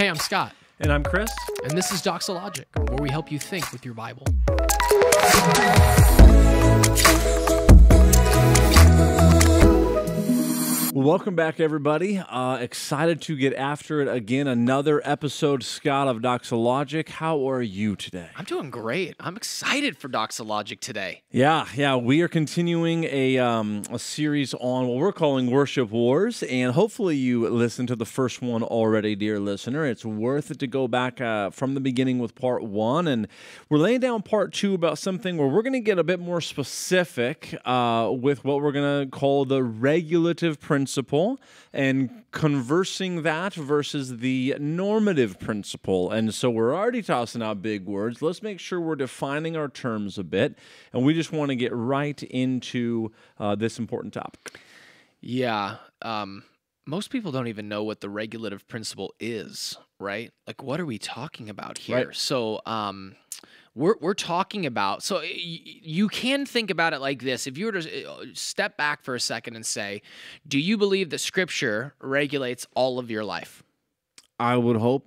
Hey, I'm Scott. And I'm Chris. And this is Doxologic, where we help you think with your Bible. Well, welcome back, everybody. Uh, excited to get after it again. Another episode, Scott, of Doxologic. How are you today? I'm doing great. I'm excited for Doxologic today. Yeah, yeah. We are continuing a, um, a series on what we're calling Worship Wars. And hopefully, you listened to the first one already, dear listener. It's worth it to go back uh, from the beginning with part one. And we're laying down part two about something where we're going to get a bit more specific uh, with what we're going to call the regulative principle principle and conversing that versus the normative principle. And so we're already tossing out big words. Let's make sure we're defining our terms a bit. And we just want to get right into uh, this important topic. Yeah. Um, most people don't even know what the regulative principle is, right? Like, what are we talking about here? Right. So, um, we're, we're talking about so you can think about it like this if you were to uh, step back for a second and say do you believe that scripture regulates all of your life i would hope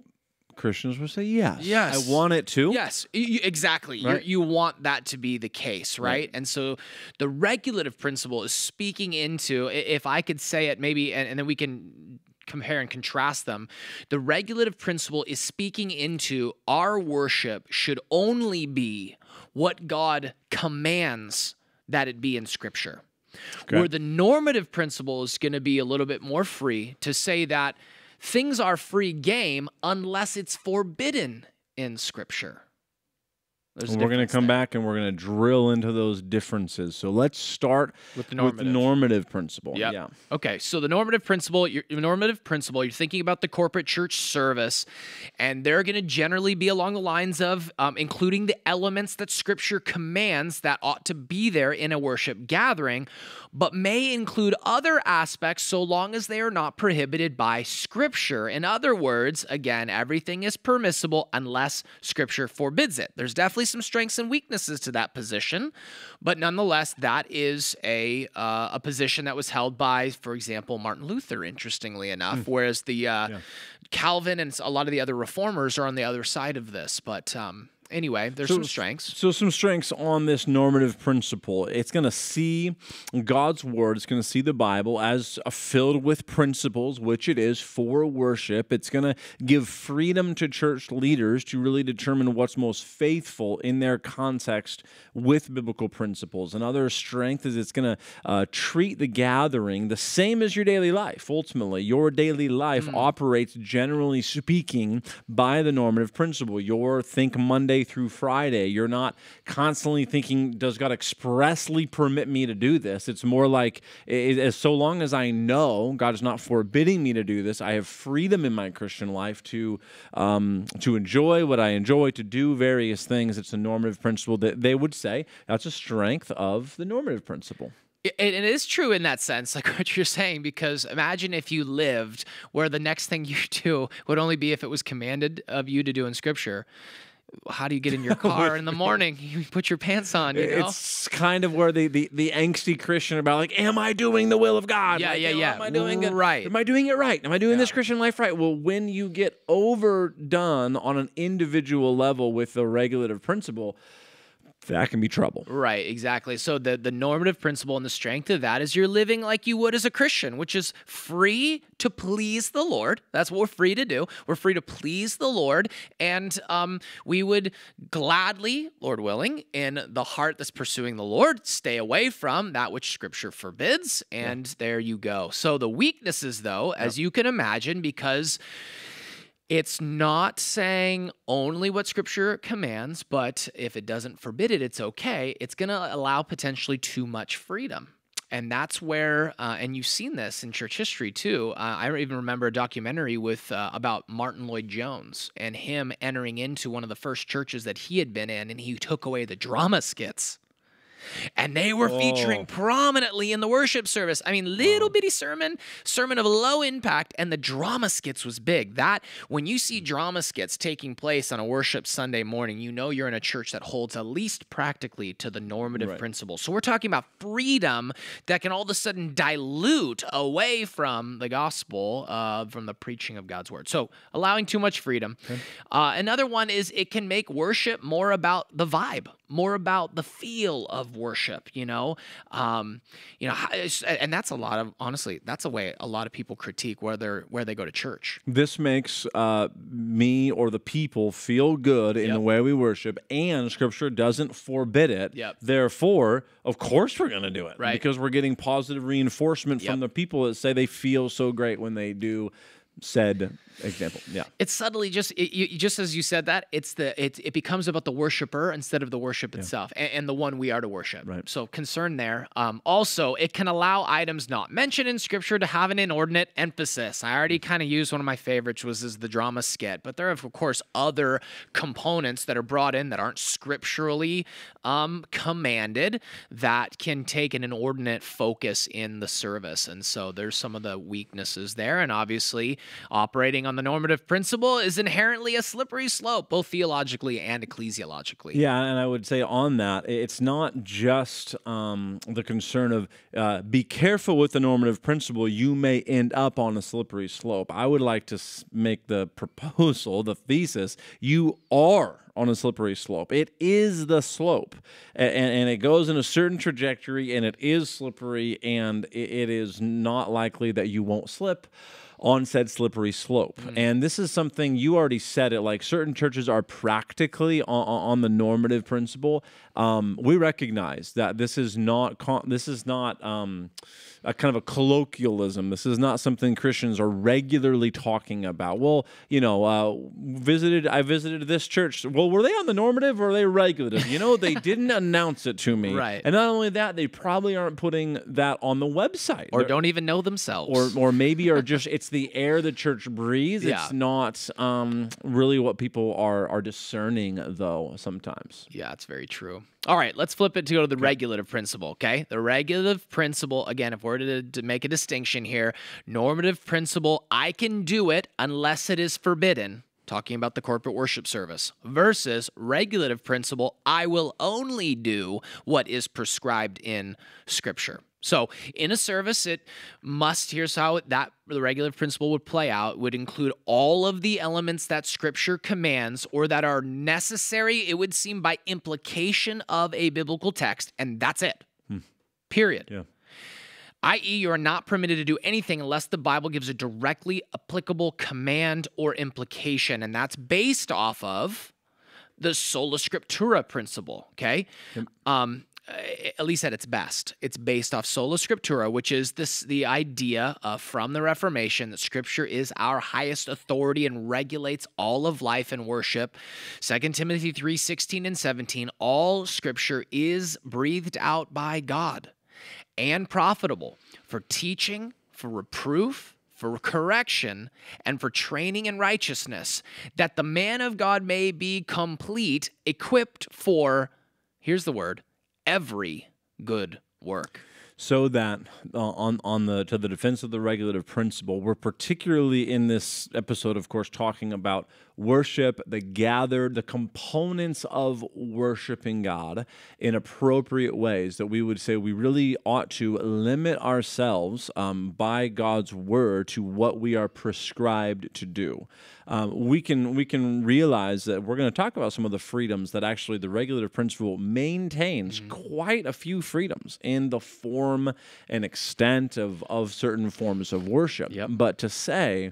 christians would say yes yes i want it to yes you, exactly right? you want that to be the case right? right? and so the regulative principle is speaking into if i could say it maybe and, and then we can compare and contrast them, the regulative principle is speaking into our worship should only be what God commands that it be in Scripture. Okay. Where the normative principle is going to be a little bit more free to say that things are free game unless it's forbidden in Scripture. There's we're going to come there. back and we're going to drill into those differences. So let's start with the normative, with the normative principle. Yep. Yeah. Okay. So the normative principle, your normative principle, you're thinking about the corporate church service, and they're going to generally be along the lines of um, including the elements that Scripture commands that ought to be there in a worship gathering, but may include other aspects so long as they are not prohibited by Scripture. In other words, again, everything is permissible unless Scripture forbids it. There's definitely some strengths and weaknesses to that position, but nonetheless, that is a uh, a position that was held by, for example, Martin Luther. Interestingly enough, mm. whereas the uh, yeah. Calvin and a lot of the other reformers are on the other side of this, but. Um, anyway, there's so, some strengths. So some strengths on this normative principle. It's going to see God's word. It's going to see the Bible as filled with principles, which it is for worship. It's going to give freedom to church leaders to really determine what's most faithful in their context with biblical principles. Another strength is it's going to uh, treat the gathering the same as your daily life. Ultimately, your daily life mm. operates generally speaking by the normative principle. Your Think Monday through Friday. You're not constantly thinking, does God expressly permit me to do this? It's more like, as so long as I know God is not forbidding me to do this, I have freedom in my Christian life to um, to enjoy what I enjoy, to do various things. It's a normative principle that they would say that's a strength of the normative principle it is true in that sense, like what you're saying, because imagine if you lived where the next thing you do would only be if it was commanded of you to do in Scripture how do you get in your car in the morning? You put your pants on. You know? It's kind of where the, the the angsty Christian about like, am I doing the will of God? Yeah, like, yeah, yeah. Am I doing it right? Am I doing it right? Am I doing yeah. this Christian life right? Well, when you get overdone on an individual level with the regulative principle, that can be trouble. Right, exactly. So the the normative principle and the strength of that is you're living like you would as a Christian, which is free to please the Lord. That's what we're free to do. We're free to please the Lord, and um, we would gladly, Lord willing, in the heart that's pursuing the Lord, stay away from that which Scripture forbids. And yeah. there you go. So the weaknesses, though, as yeah. you can imagine, because it's not saying only what scripture commands, but if it doesn't forbid it, it's okay. It's going to allow potentially too much freedom. And that's where, uh, and you've seen this in church history too. Uh, I even remember a documentary with uh, about Martin Lloyd Jones and him entering into one of the first churches that he had been in, and he took away the drama skits and they were oh. featuring prominently in the worship service. I mean, little oh. bitty sermon, sermon of low impact, and the drama skits was big. That when you see hmm. drama skits taking place on a worship Sunday morning, you know you're in a church that holds at least practically to the normative right. So we're talking about freedom that can all of a sudden dilute away from the gospel, uh, from the preaching of God's word. So allowing too much freedom. Okay. Uh, another one is it can make worship more about the vibe more about the feel of worship, you know? Um, you know, and that's a lot of, honestly, that's a way a lot of people critique whether where they go to church. This makes uh, me or the people feel good in yep. the way we worship, and scripture doesn't forbid it. Yep. Therefore, of course we're going to do it. Right. Because we're getting positive reinforcement yep. from the people that say they feel so great when they do said example. Yeah. It's subtly just it, you, just as you said that it's the it it becomes about the worshiper instead of the worship yeah. itself and, and, the one we are to worship. Right. So concern there. Um, also, it can allow items not mentioned in scripture to have an inordinate emphasis. I already mm. kind of used one of my favorites was is the drama skit, but there are of course other components that are brought in that aren't scripturally um, commanded that can take an inordinate focus in the service, and so there's some of the weaknesses there, and obviously Operating on the normative principle is inherently a slippery slope, both theologically and ecclesiologically. Yeah, and I would say on that, it's not just um, the concern of uh, be careful with the normative principle, you may end up on a slippery slope. I would like to make the proposal, the thesis, you are on a slippery slope. It is the slope, and, and, it goes in a certain trajectory, and it is slippery, and it is not likely that you won't slip on said slippery slope. Mm. And this is something you already said it like certain churches are practically on, on the normative principle. Um, we recognize that this is not this is not um, a kind of a colloquialism. This is not something Christians are regularly talking about. Well, you know, uh, visited I visited this church. Well, were they on the normative or they regulative? You know, they didn't announce it to me. Right. And not only that, they probably aren't putting that on the website or They're, don't even know themselves. Or or maybe are just it's the air the church breathes. Yeah. It's not um, really what people are are discerning though sometimes. Yeah, that's very true. All right, let's flip it to go to the okay. regulative principle, okay? The regulative principle, again, if we're to, to make a distinction here, normative principle, I can do it unless it is forbidden talking about the corporate worship service, versus regulative principle, I will only do what is prescribed in Scripture. So, in a service, it must, here's how that the regular principle would play out, would include all of the elements that scripture commands or that are necessary, it would seem by implication of a biblical text, and that's it. Hmm. Period. Yeah. I.e., you are not permitted to do anything unless the Bible gives a directly applicable command or implication, and that's based off of the sola scriptura principle, okay? Um, at least at its best, it's based off sola scriptura, which is this the idea of, uh, from the Reformation that Scripture is our highest authority and regulates all of life and worship. 2 Timothy three sixteen and seventeen. All Scripture is breathed out by God and profitable for teaching, for reproof, for correction and for training in righteousness, that the man of God may be complete, equipped for, here's the word, every good work so that uh, on on the to the defense of the regulative principle we're particularly in this episode of course talking about worship, the gathered, the components of worshiping God in appropriate ways that we would say we really ought to limit ourselves um, by God's word to what we are prescribed to do. Um, we can we can realize that we're going to talk about some of the freedoms that actually the regulative principle maintains mm-hmm. quite a few freedoms in the form and extent of of certain forms of worship. Yep. But to say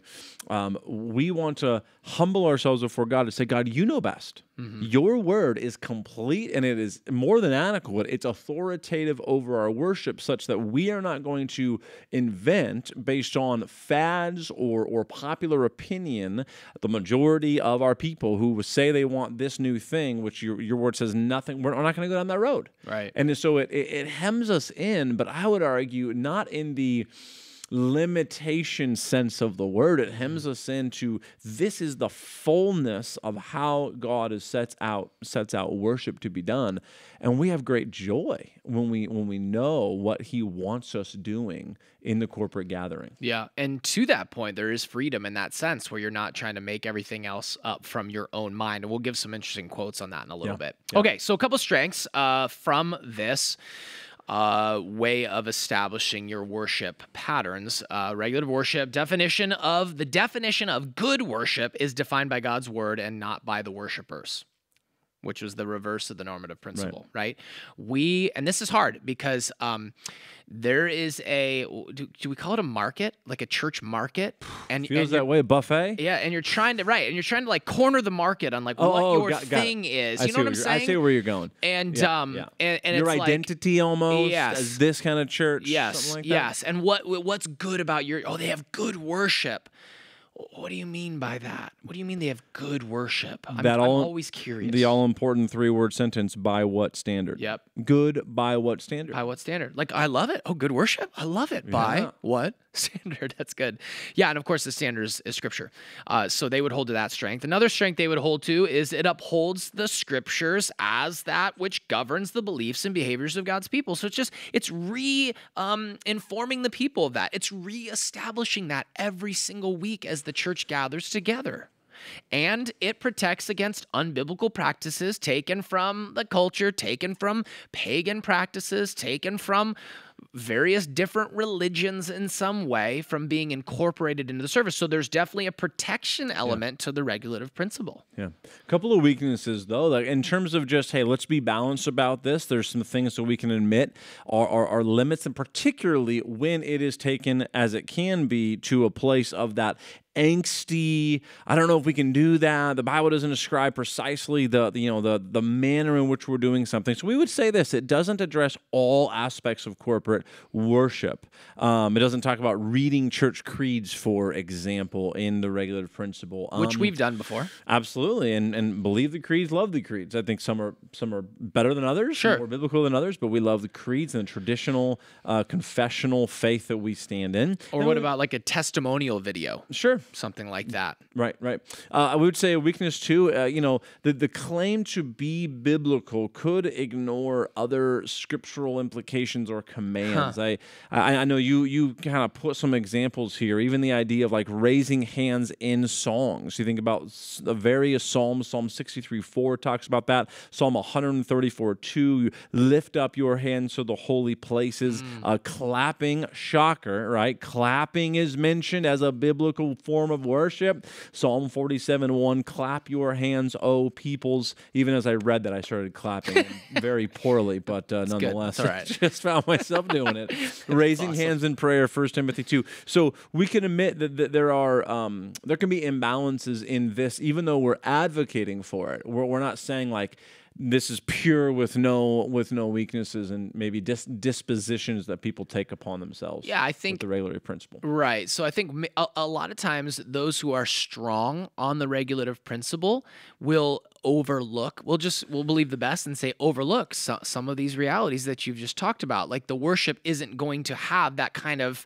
um, we want to humble ourselves before God to say, God, you know best. Mm-hmm. Your word is complete and it is more than adequate. It's authoritative over our worship, such that we are not going to invent based on fads or, or popular opinion the majority of our people who say they want this new thing, which your, your word says nothing. We're not going to go down that road. Right. And so it, it, it hems us in, but I would argue not in the limitation sense of the word. It hems us into this is the fullness of how God is sets out sets out worship to be done, and we have great joy when we when we know what He wants us doing in the corporate gathering. Yeah, and to that point, there is freedom in that sense where you're not trying to make everything else up from your own mind. And we'll give some interesting quotes on that in a little yeah. bit. Yeah. Okay, so a couple strengths uh, from this uh, way of establishing your worship patterns. Uh, regulative worship definition of the definition of good worship is defined by God's word and not by the worshipers which was the reverse of the normative principle, right? right? We and this is hard because um, there is a do, do, we call it a market, like a church market? And feels and that way, buffet. Yeah, and you're trying to right, and you're trying to like corner the market on like oh, what oh, your got, thing got is. You know what I'm saying? I see where you're going. And yeah, um, yeah. and, and your identity like, almost. Yes, this kind of church. Yes, like yes, and what what's good about your? Oh, they have good worship what do you mean by that? What do you mean they have good worship? I'm, that all, I'm always curious. The all important three word sentence by what standard? Yep. Good by what standard? By what standard? Like I love it. Oh, good worship. I love it. Yeah. By what standard? That's good. Yeah, and of course the standard is, is scripture. Uh, so they would hold to that strength. Another strength they would hold to is it upholds the scriptures as that which governs the beliefs and behaviors of God's people. So it's just it's re um, informing the people of that. It's reestablishing that every single week as the the church gathers together. And it protects against unbiblical practices taken from the culture, taken from pagan practices, taken from various different religions in some way from being incorporated into the service. So there's definitely a protection element yeah. to the regulative principle. Yeah. A couple of weaknesses, though, like in terms of just, hey, let's be balanced about this. There's some things that we can admit are, are, are limits, and particularly when it is taken as it can be to a place of that angsty. I don't know if we can do that. The Bible doesn't describe precisely the, you know the the manner in which we're doing something. So we would say this: it doesn't address all aspects of corporate worship. Um, it doesn't talk about reading church creeds, for example, in the regular principle, um, which we've done before. Absolutely, and and believe the creeds, love the creeds. I think some are some are better than others, sure. more biblical than others, but we love the creeds and the traditional uh, confessional faith that we stand in. Or and what we, about like a testimonial video? Sure something like that. Right, right. Uh, I would say a weakness too. Uh, you know, the the claim to be biblical could ignore other scriptural implications or commands. Huh. I, I, I know you you kind of put some examples here. Even the idea of like raising hands in songs. You think about the various psalms. Psalm sixty three four talks about that. Psalm one hundred and thirty four two. Lift up your hands to the holy places. Mm. Uh, clapping, shocker, right? Clapping is mentioned as a biblical form of worship. Psalm 47 1 Clap your hands, O peoples. Even as I read that, I started clapping very poorly, but uh, nonetheless, right. I just found myself doing it. Raising awesome. hands in prayer, 1 Timothy 2. So we can admit that, that there are, um, there can be imbalances in this, even though we're advocating for it. We're, we're not saying like, this is pure with no with no weaknesses and maybe dis dispositions that people take upon themselves. Yeah, I think the regulative principle. Right. So I think a, a lot of times those who are strong on the regulative principle will overlook we'll just we'll believe the best and say overlook so, some of these realities that you've just talked about like the worship isn't going to have that kind of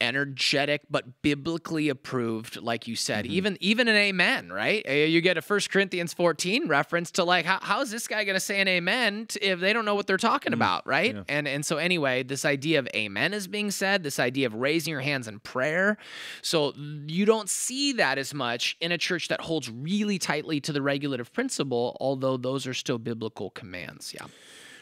energetic but biblically approved like you said mm-hmm. even even an amen right eh, you get a first corinthians 14 reference to like how, how is this guy going to say an amen to, if they don't know what they're talking mm-hmm. about right yeah. and and so anyway this idea of amen is being said this idea of raising your hands in prayer so you don't see that as much in a church that holds really tightly to the regulative principle although those are still biblical commands yeah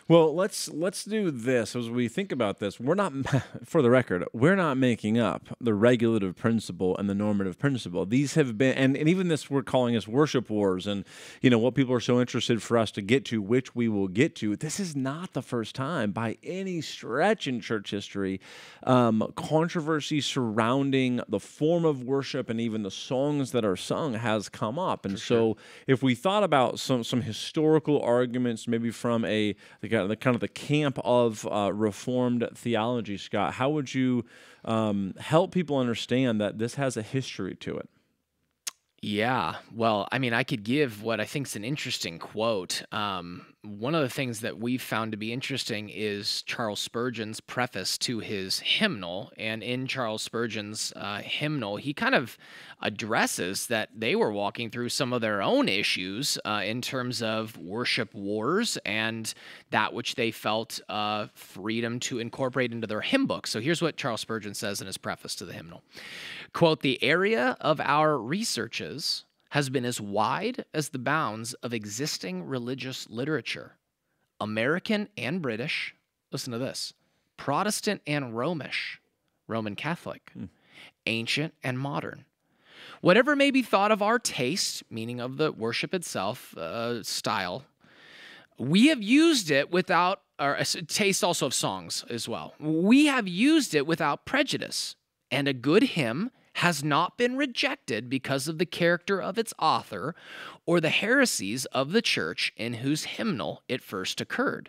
well, let's let's do this as we think about this. We're not, for the record, we're not making up the regulative principle and the normative principle. These have been, and, and even this we're calling this worship wars, and you know what people are so interested for us to get to, which we will get to. This is not the first time by any stretch in church history, um, controversy surrounding the form of worship and even the songs that are sung has come up. And for so, sure. if we thought about some some historical arguments, maybe from a like the kind of the camp of uh, Reformed theology, Scott, how would you um, help people understand that this has a history to it? Yeah, well, I mean, I could give what I think is an interesting quote. Um, one of the things that we've found to be interesting is Charles Spurgeon's preface to his hymnal. And in Charles Spurgeon's uh, hymnal, he kind of addresses that they were walking through some of their own issues uh, in terms of worship wars and that which they felt uh, freedom to incorporate into their hymn book. So here's what Charles Spurgeon says in his preface to the hymnal Quote, The area of our researches has been as wide as the bounds of existing religious literature, American and British. Listen to this Protestant and Romish, Roman Catholic, mm. ancient and modern. Whatever may be thought of our taste, meaning of the worship itself, uh, style, we have used it without, or uh, taste also of songs as well. We have used it without prejudice, and a good hymn has not been rejected because of the character of its author or the heresies of the church in whose hymnal it first occurred,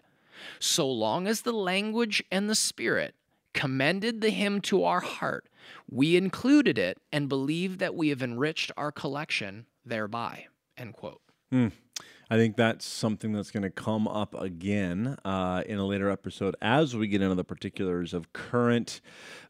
so long as the language and the spirit commended the hymn to our heart, we included it and believe that we have enriched our collection thereby. End quote. Mm. I think that's something that's going to come up again uh, in a later episode as we get into the particulars of current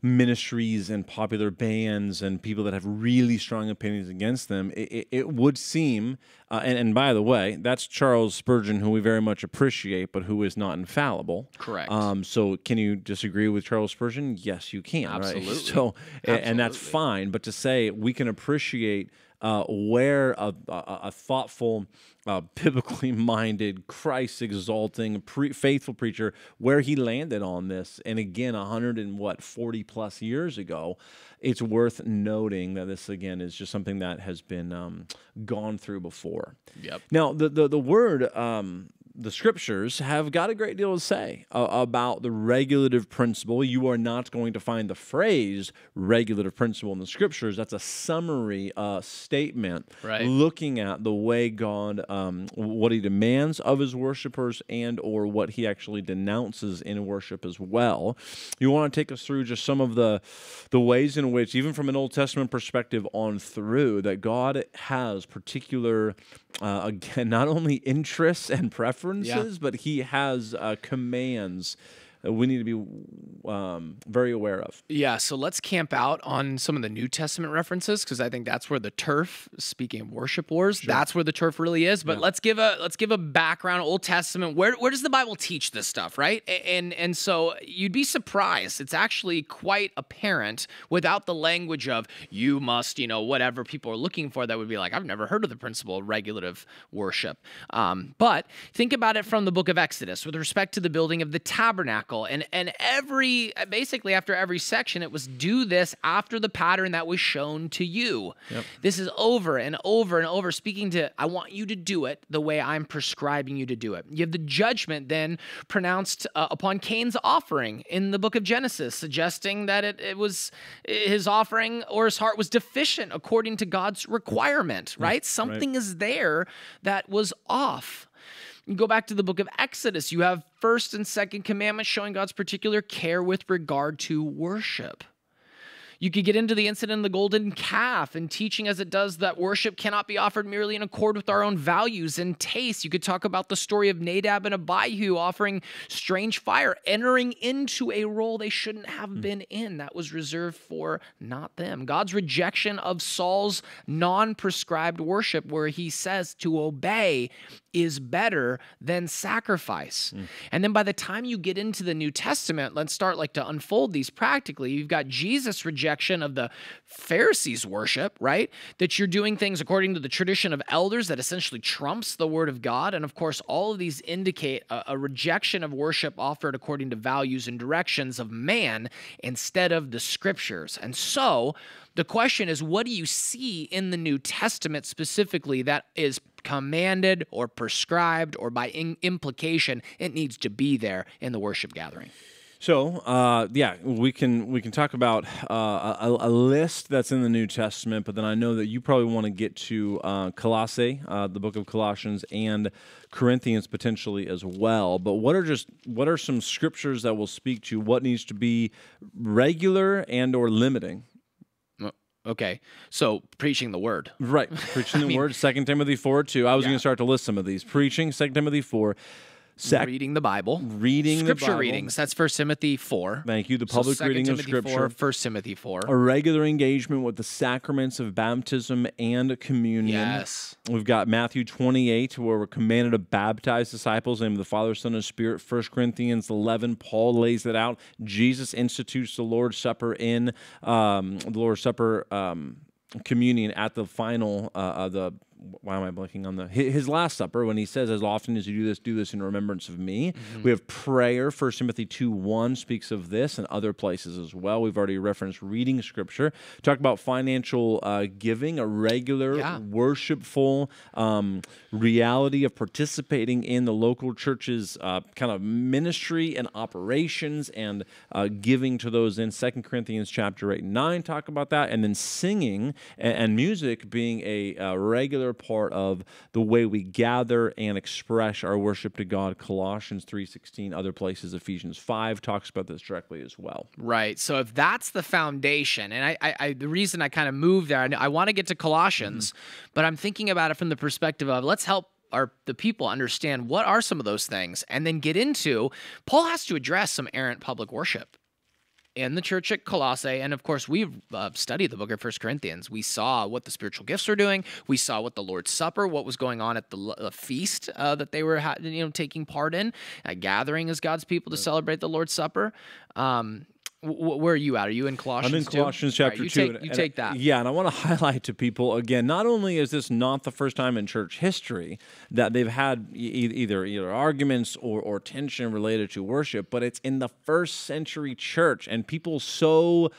ministries and popular bands and people that have really strong opinions against them. It, it, it would seem, uh, and, and by the way, that's Charles Spurgeon, who we very much appreciate, but who is not infallible. Correct. Um, so can you disagree with Charles Spurgeon? Yes, you can. Absolutely. Right? So, Absolutely. and that's fine. But to say we can appreciate uh, where uh, a, a, a thoughtful, uh, biblically minded, Christ exalting, pre- faithful preacher, where he landed on this. And again, 100 and what, 40 plus years ago, it's worth noting that this, again, is just something that has been um, gone through before. Yep. Now, the, the, the word um, the scriptures have got a great deal to say uh, about the regulative principle. You are not going to find the phrase regulative principle in the scriptures. That's a summary uh, statement right. looking at the way God, um, what he demands of his worshipers and or what he actually denounces in worship as well. You want to take us through just some of the, the ways in which, even from an Old Testament perspective on through, that God has particular uh, again, not only interests and preferences, yeah. but he has uh, commands we need to be um, very aware of. Yeah, so let's camp out on some of the New Testament references because I think that's where the turf. Speaking of worship wars, sure. that's where the turf really is. But yeah. let's give a let's give a background Old Testament. Where where does the Bible teach this stuff, right? And and so you'd be surprised. It's actually quite apparent without the language of you must, you know, whatever people are looking for. That would be like I've never heard of the principle of regulative worship. Um, but think about it from the Book of Exodus with respect to the building of the tabernacle and and every basically after every section, it was do this after the pattern that was shown to you. Yep. This is over and over and over. Speaking to, I want you to do it the way I'm prescribing you to do it. You have the judgment then pronounced uh, upon Cain's offering in the book of Genesis, suggesting that it, it was his offering or his heart was deficient according to God's requirement. Right? Something right. is there that was off. You go back to the book of Exodus, you have first and second commandments showing God's particular care with regard to worship. You could get into the incident of the golden calf and teaching as it does that worship cannot be offered merely in accord with our own values and tastes. You could talk about the story of Nadab and Abihu offering strange fire, entering into a role they shouldn't have hmm. been in that was reserved for not them. God's rejection of Saul's non prescribed worship, where he says to obey is better than sacrifice. Mm. And then by the time you get into the New Testament, let's start like to unfold these practically. You've got Jesus' rejection of the Pharisees' worship, right? That you're doing things according to the tradition of elders that essentially trumps the word of God. And of course, all of these indicate a, a rejection of worship offered according to values and directions of man instead of the scriptures. And so the question is, what do you see in the New Testament specifically that is commanded or prescribed or by in- implication it needs to be there in the worship gathering so uh, yeah we can we can talk about uh, a, a, list that's in the new testament but then i know that you probably want to get to uh, colossae uh, the book of colossians and corinthians potentially as well but what are just what are some scriptures that will speak to what needs to be regular and or limiting Okay. So preaching the word. Right. Preaching the I mean, word. Second Timothy 4 2. I was yeah. going to start to list some of these. Preaching, Second Timothy 4. Sec- reading the Bible, reading scripture Bible. readings. That's First Timothy four. Thank you. The public so reading Timothy of scripture. First Timothy four. A regular engagement with the sacraments of baptism and communion. Yes. We've got Matthew twenty eight, where we're commanded to baptize disciples in the name of the Father, Son, and Spirit. First Corinthians eleven. Paul lays that out. Jesus institutes the Lord's Supper in um, the Lord's Supper. Um, communion at the final uh, of uh the why am I blinking on the his Last Supper when he says, "As often as you do this, do this in remembrance of me." Mm-hmm. We have prayer. First Timothy two one speaks of this, and other places as well. We've already referenced reading Scripture. Talk about financial uh, giving, a regular, yeah. worshipful um, reality of participating in the local church's uh, kind of ministry and operations and uh, giving to those in Second Corinthians chapter eight and nine. Talk about that, and then singing and, and music being a regular another part of the way we gather and express our worship to God. Colossians 3:16, other places, Ephesians 5 talks about this directly as well. Right. So if that's the foundation, and I, I, I the reason I kind of move there, I, I want to get to Colossians, mm-hmm. but I'm thinking about it from the perspective of let's help are the people understand what are some of those things and then get into paul has to address some errant public worship in the church at Colossae. And of course, we've uh, studied the book of First Corinthians. We saw what the spiritual gifts were doing. We saw what the Lord's Supper, what was going on at the uh, feast uh, that they were you know taking part in, uh, gathering as God's people to celebrate the Lord's Supper. Um, where are you at? Are you in Colossians? I'm in Colossians chapter right, two. Take, and, you take that. yeah, and I want to highlight to people again. Not only is this not the first time in church history that they've had e- either either arguments or or tension related to worship, but it's in the first century church, and people so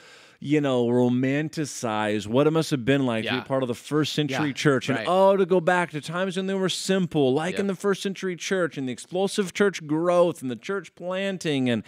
you know, romanticize what it must have been like yeah. to be part of the first century yeah, church. And right. oh, to go back to times when they were simple, like yep. in the first century church and the explosive church growth and the church planting and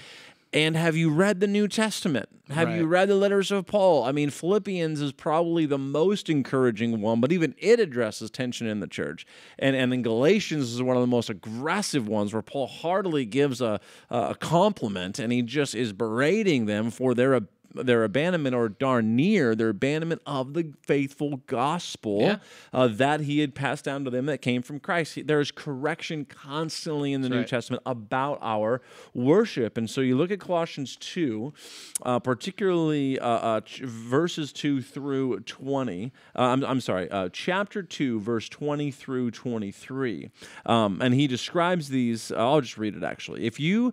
and have you read the New Testament? Have right. you read the letters of Paul? I mean, Philippians is probably the most encouraging one, but even it addresses tension in the church. And and then Galatians is one of the most aggressive ones where Paul hardly gives a a compliment and he just is berating them for their ability their abandonment or darn near their abandonment of the faithful gospel yeah. uh, that he had passed down to them that came from Christ. There's correction constantly in the That's New right. Testament about our worship. And so you look at Colossians 2, uh, particularly uh, uh verses 2 through 20. Uh, I'm, I'm, sorry, uh, chapter 2, verse 20 through 23. Um, and he describes these, I'll just read it actually. If you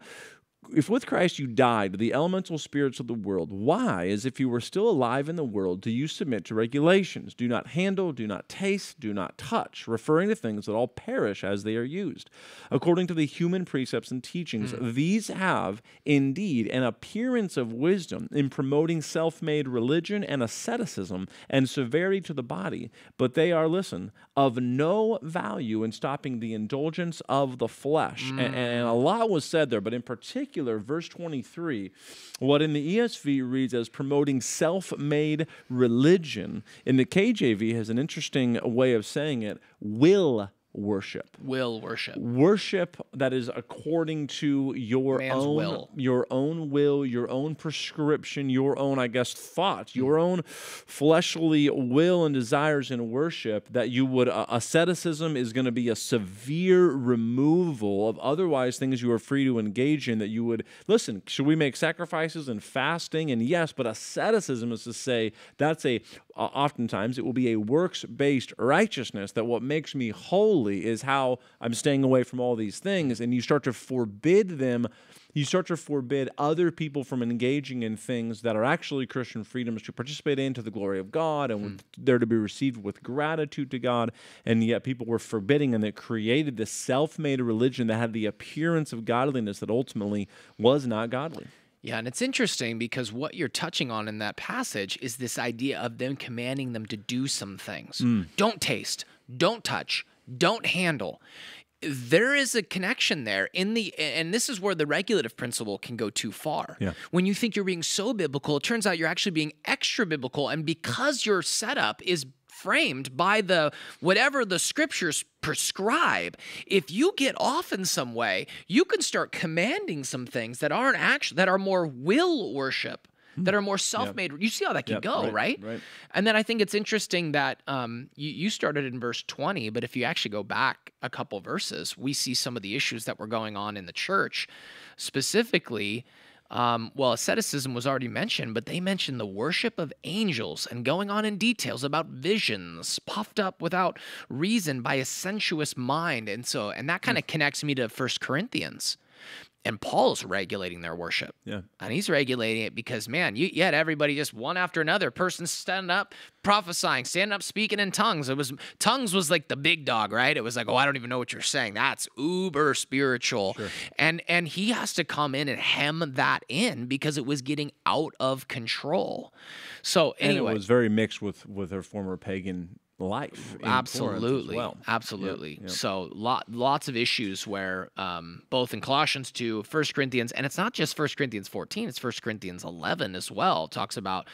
if with Christ you died to the elemental spirits of the world, why, as if you were still alive in the world, do you submit to regulations? Do not handle, do not taste, do not touch, referring to things that all perish as they are used. According to the human precepts and teachings, mm. these have indeed an appearance of wisdom in promoting self made religion and asceticism and severity to the body, but they are, listen, of no value in stopping the indulgence of the flesh. Mm. And, and a hmm. lot was said there, but in particular, particular, verse 23, what in the ESV reads as promoting self made religion, in the KJV has an interesting way of saying it will worship. Will worship. Worship that is according to your Man's own will. your own will, your own prescription, your own I guess thoughts, your hmm. own fleshly will and desires in worship that you would uh, asceticism is going to be a severe removal of otherwise things you are free to engage in that you would listen, should we make sacrifices and fasting and yes, but asceticism is to say that's a uh, oftentimes it will be a works based righteousness that what makes me holy is how I'm staying away from all these things. And you start to forbid them. You start to forbid other people from engaging in things that are actually Christian freedoms to participate in to the glory of God and mm. they're to be received with gratitude to God. And yet people were forbidding and it created this self made religion that had the appearance of godliness that ultimately was not godly. Yeah, and it's interesting because what you're touching on in that passage is this idea of them commanding them to do some things. Mm. Don't taste, don't touch, don't handle. There is a connection there in the and this is where the regulative principle can go too far. Yeah. When you think you're being so biblical, it turns out you're actually being extra biblical and because your setup is framed by the whatever the scriptures prescribe, if you get off in some way, you can start commanding some things that aren't actually that are more will worship hmm. that are more self-made. Yep. You see how that can yep, go, right, right, right? And then I think it's interesting that um, you, you, started in verse 20, but if you actually go back a couple verses, we see some of the issues that were going on in the church, specifically um, well, asceticism was already mentioned, but they mentioned the worship of angels and going on in details about visions puffed up without reason by a sensuous mind. And so, and that hmm. kind of mm. connects me to First Corinthians and Paul's regulating their worship. Yeah. And he's regulating it because, man, you, you, had everybody just one after another person standing up, prophesying, standing up, speaking in tongues. It was tongues was like the big dog, right? It was like, oh, I don't even know what you're saying. That's uber spiritual. Sure. And and he has to come in and hem that in because it was getting out of control. So anyway. And it was very mixed with with her former pagan life. Absolutely. Well. Absolutely. Yep, yep. So lot, lots of issues where um, both in Colossians 2, First Corinthians, and it's not just First Corinthians 14, it's First Corinthians 11 as well. talks about,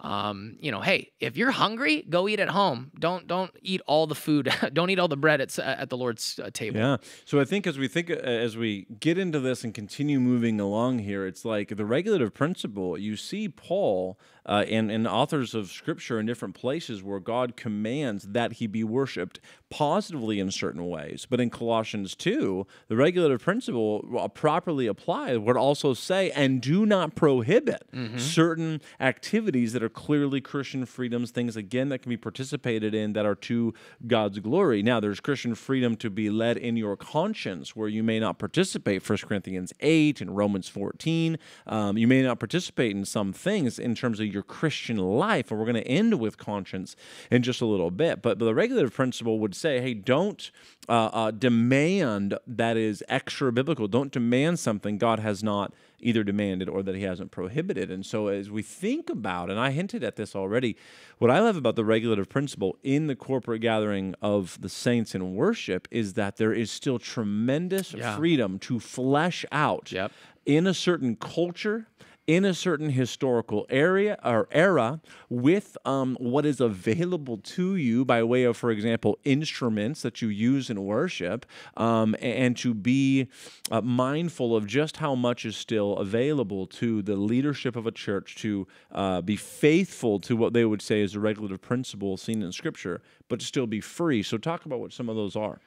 um, you know, hey, if you're hungry, go eat at home. Don't don't eat all the food. don't eat all the bread at, at the Lord's uh, table. Yeah. So I think as we think, uh, as we get into this and continue moving along here, it's like the regulative principle. You see Paul uh, and, and authors of scripture in different places where God commands that he be worshiped positively in certain ways. But in Colossians 2, the regulative principle uh, properly applied would also say, and do not prohibit mm-hmm. certain activities that are clearly Christian freedoms, things again that can be participated in that are to God's glory. Now, there's Christian freedom to be led in your conscience where you may not participate, 1 Corinthians 8 and Romans 14. Um, you may not participate in some things in terms of your your Christian life. And we're going to end with conscience in just a little bit. But, but the regulative principle would say, hey, don't uh, uh, demand that is extra biblical. Don't demand something God has not either demanded or that he hasn't prohibited. And so, as we think about, and I hinted at this already, what I love about the regulative principle in the corporate gathering of the saints in worship is that there is still tremendous yeah. freedom to flesh out yep. in a certain culture in a certain historical area or era with um, what is available to you by way of, for example, instruments that you use in worship, um, and to be uh, mindful of just how much is still available to the leadership of a church to uh, be faithful to what they would say is a regulative principle seen in Scripture, but still be free. So, talk about what some of those are.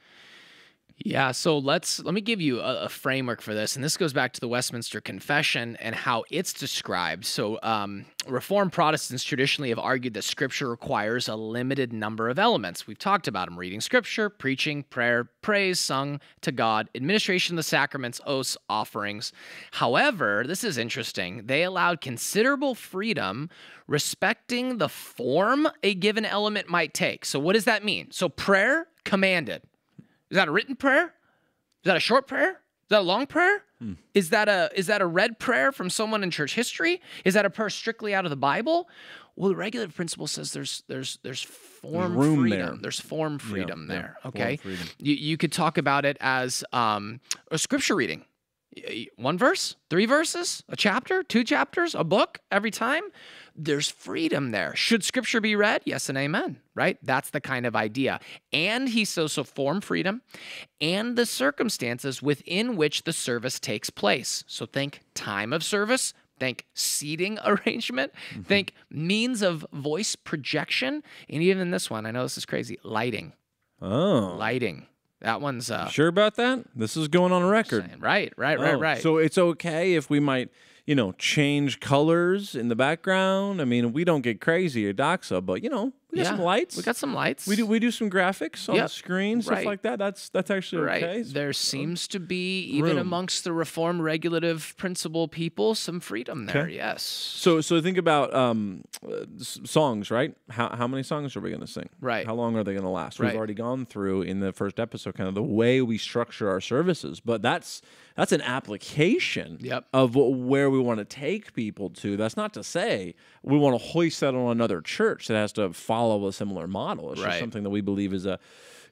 Yeah, so let's let me give you a, a, framework for this, and this goes back to the Westminster Confession and how it's described. So, um, Reformed Protestants traditionally have argued that Scripture requires a limited number of elements. We've talked about them: reading Scripture, preaching, prayer, praise sung to God, administration of the sacraments, oaths, offerings. However, this is interesting. They allowed considerable freedom respecting the form a given element might take. So, what does that mean? So, prayer commanded is that a written prayer? Is that a short prayer? Is that a long prayer? Hmm. Is that a is that a read prayer from someone in church history? Is that a prayer strictly out of the Bible? Well, the regulative principle says there's there's there's form Room freedom. There. There's form freedom yeah, there. Yeah, okay, freedom. You, you could talk about it as um, a scripture reading one verse, three verses, a chapter, two chapters, a book every time. There's freedom there. Should scripture be read? Yes and amen, right? That's the kind of idea. And he says so form freedom and the circumstances within which the service takes place. So think time of service, think seating arrangement, mm -hmm. think means of voice projection, and even this one, I know this is crazy, lighting. Oh. Lighting. That one's uh, sure about that. This is going on record. Saying, right, right, right, oh, right. So it's okay if we might you know, change colors in the background. I mean, we don't get crazy at doxa, but you know, we got yeah. some lights. We got some lights. We do we do some graphics on yep. the screen, stuff right. like that. That's that's actually right. Okay. There seems to be even Room. amongst the reform regulative principle people some freedom there. Okay. Yes. So so think about um, songs, right? How how many songs are we going to sing? Right. How long are they going to last? Right. We've already gone through in the first episode kind of the way we structure our services, but that's that's an application yep. of where we want to take people to. That's not to say we want to hoist that on another church that has to follow a similar model. It's right. just something that we believe is a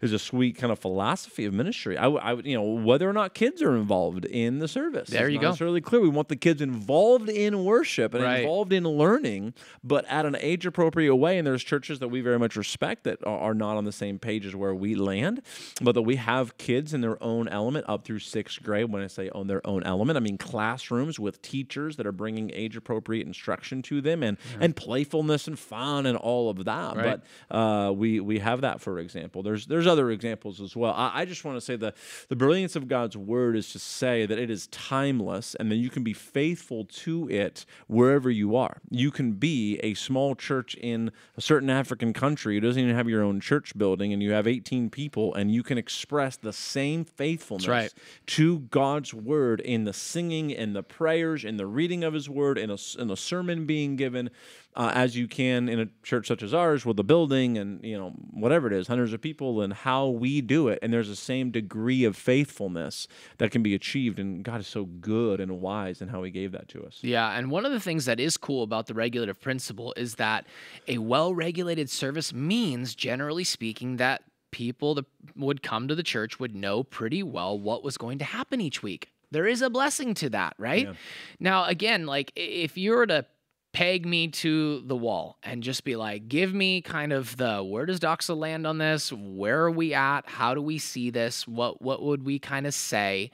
there's a sweet kind of philosophy of ministry. I, I you know whether or not kids are involved in the service. There you go. It's really clear. We want the kids involved in worship and right. involved in learning, but at an age appropriate way. And there's churches that we very much respect that are not on the same page as where we land, but that we have kids in their own element up through sixth grade. When I say on their own element, I mean classrooms with teachers that are bringing age appropriate instruction to them and yeah. and playfulness and fun and all of that. Right. But uh, we we have that for example. There's there's other examples as well. I, I just want to say the the brilliance of God's word is to say that it is timeless, and then you can be faithful to it wherever you are. You can be a small church in a certain African country who doesn't even have your own church building, and you have 18 people, and you can express the same faithfulness right. to God's word in the singing, in the prayers, in the reading of His word, in a, in a sermon being given uh, as you can in a church such as ours with a building and you know whatever it is hundreds of people and how we do it and there's the same degree of faithfulness that can be achieved and god is so good and wise in how he gave that to us yeah and one of the things that is cool about the regulative principle is that a well-regulated service means generally speaking that people that would come to the church would know pretty well what was going to happen each week there is a blessing to that, right? Yeah. Now, again, like if you were to peg me to the wall and just be like, give me kind of the where does Doxa land on this? Where are we at? How do we see this? What what would we kind of say?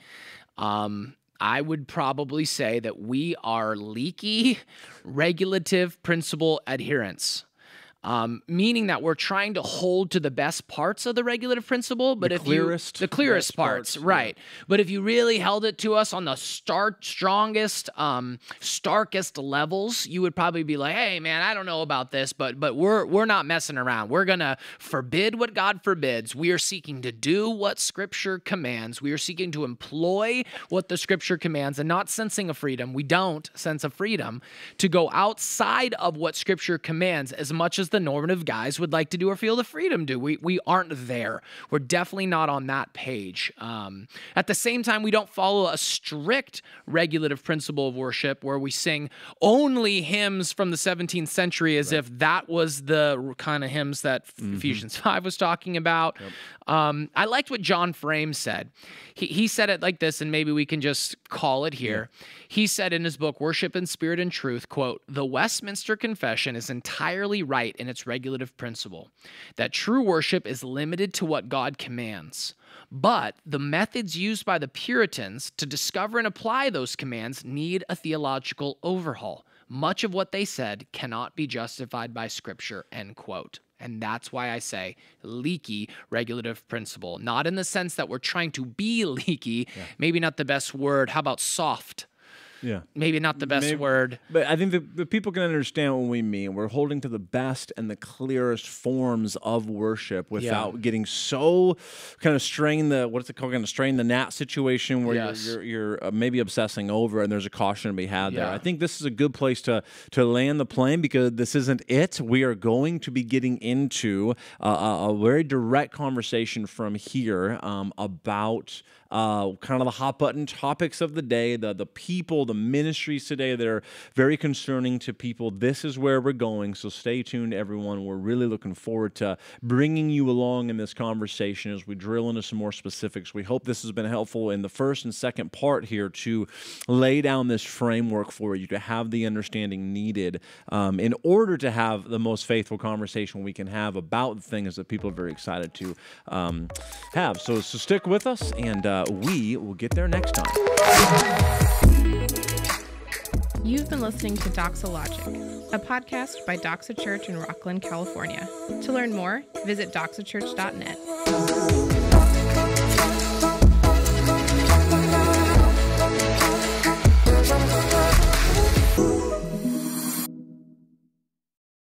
Um, I would probably say that we are leaky regulative principle adherents um, meaning that we're trying to hold to the best parts of the regulative principle, but the if clearest, you the clearest parts, parts, right? Yeah. But if you really held it to us on the start strongest, um, starkest levels, you would probably be like, "Hey, man, I don't know about this, but but we're we're not messing around. We're gonna forbid what God forbids. We are seeking to do what Scripture commands. We are seeking to employ what the Scripture commands, and not sensing a freedom. We don't sense a freedom to go outside of what Scripture commands as much as the the normative guys would like to do or feel the freedom do. We, we aren't there. We're definitely not on that page. Um, at the same time, we don't follow a strict regulative principle of worship where we sing only hymns from the 17th century as right. if that was the kind of hymns that mm-hmm. Ephesians 5 was talking about. Yep. Um, I liked what John Frame said. He, he said it like this, and maybe we can just call it here. Yeah. He said in his book, Worship in Spirit and Truth, quote, the Westminster Confession is entirely right in in its regulative principle that true worship is limited to what God commands. But the methods used by the Puritans to discover and apply those commands need a theological overhaul. Much of what they said cannot be justified by Scripture, end quote. And that's why I say leaky regulative principle, not in the sense that we're trying to be leaky, yeah. maybe not the best word. How about soft? Yeah. Maybe not the best Maybe, word. But I think the, the people can understand what we mean. We're holding to the best and the clearest forms of worship without yeah. getting so kind of strain the what's it called? Kind of strain the gnat situation where yes. you're, you're, you're, uh, maybe obsessing over and there's a caution to be had yeah. there. I think this is a good place to to land the plane because this isn't it. We are going to be getting into uh, a, a very direct conversation from here um, about uh, kind of the hot button topics of the day, the, the people, the ministries today that are very concerning to people. This is where we're going. So stay tuned, everyone. We're really looking forward to bringing you along in this conversation as we drill into some more specifics. We hope this has been helpful in the first and second part here to lay down this framework for you to have the understanding needed um, in order to have the most faithful conversation we can have about things that people are very excited to um, have. So, so stick with us and uh, uh, we will get there next time. You've been listening to Doxologic, a podcast by Doxa Church in Rockland, California. To learn more, visit doxachurch.net.